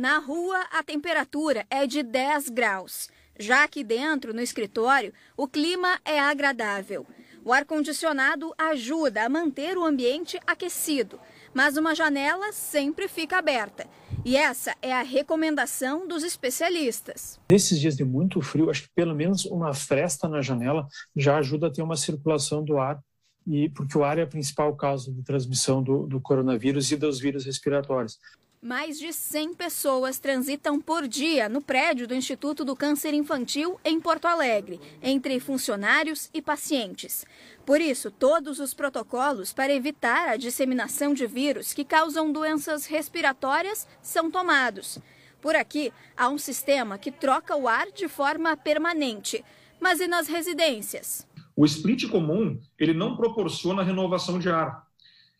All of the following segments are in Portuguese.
Na rua, a temperatura é de 10 graus. Já aqui dentro, no escritório, o clima é agradável. O ar-condicionado ajuda a manter o ambiente aquecido, mas uma janela sempre fica aberta. E essa é a recomendação dos especialistas. Nesses dias de muito frio, acho que pelo menos uma fresta na janela já ajuda a ter uma circulação do ar, e porque o ar é a principal causa de transmissão do, do coronavírus e dos vírus respiratórios. Mais de 100 pessoas transitam por dia no prédio do Instituto do Câncer Infantil em Porto Alegre, entre funcionários e pacientes. Por isso, todos os protocolos para evitar a disseminação de vírus que causam doenças respiratórias são tomados. Por aqui, há um sistema que troca o ar de forma permanente. Mas e nas residências? O split comum, ele não proporciona renovação de ar.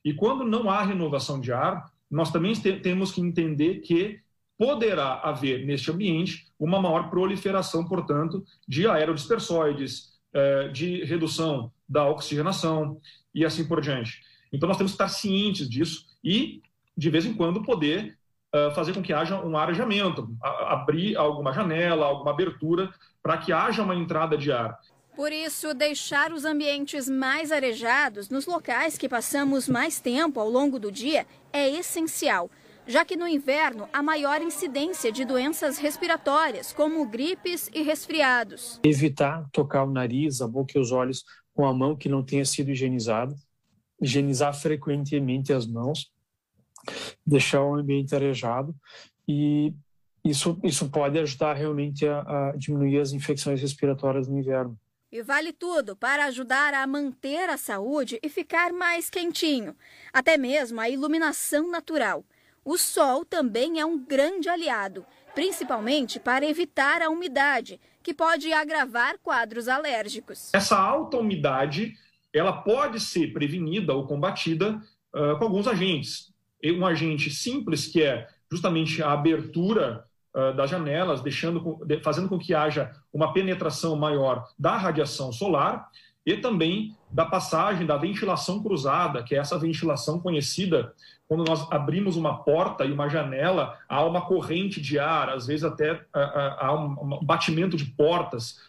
E quando não há renovação de ar, nós também temos que entender que poderá haver neste ambiente uma maior proliferação, portanto, de aerodispersoides, eh, de redução da oxigenação e assim por diante. Então, nós temos que estar cientes disso e, de vez em quando, poder eh, fazer com que haja um arejamento, abrir alguma janela, alguma abertura, para que haja uma entrada de ar. Por isso, deixar os ambientes mais arejados nos locais que passamos mais tempo ao longo do dia é essencial, já que no inverno há maior incidência de doenças respiratórias, como gripes e resfriados. Evitar tocar o nariz, a boca e os olhos com a mão que não tenha sido higienizada, higienizar frequentemente as mãos, deixar o ambiente arejado e isso, isso pode ajudar realmente a, a diminuir as infecções respiratórias no inverno. E vale tudo para ajudar a manter a saúde e ficar mais quentinho, até mesmo a iluminação natural. O sol também é um grande aliado, principalmente para evitar a umidade, que pode agravar quadros alérgicos. Essa alta umidade, ela pode ser prevenida ou combatida uh, com alguns agentes. Um agente simples que é justamente a abertura ah, das janelas, deixando, fazendo com que haja uma penetração maior da radiação solar e também da passagem da ventilação cruzada, que é essa ventilação conhecida quando nós abrimos uma porta e uma janela, há uma corrente de ar, às vezes até ah, ah, há um batimento de portas